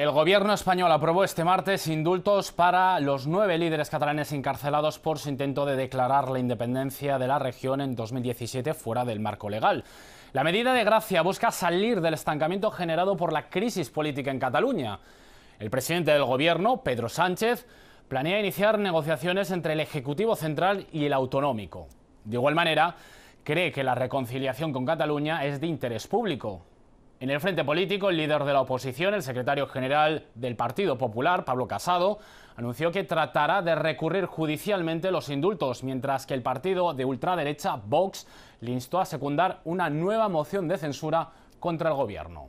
El gobierno español aprobó este martes indultos para los nueve líderes catalanes encarcelados por su intento de declarar la independencia de la región en 2017 fuera del marco legal. La medida de gracia busca salir del estancamiento generado por la crisis política en Cataluña. El presidente del gobierno, Pedro Sánchez, planea iniciar negociaciones entre el Ejecutivo Central y el Autonómico. De igual manera, cree que la reconciliación con Cataluña es de interés público en el frente político, el líder de la oposición, el secretario general del Partido Popular, Pablo Casado, anunció que tratará de recurrir judicialmente los indultos, mientras que el partido de ultraderecha, Vox, le instó a secundar una nueva moción de censura contra el gobierno.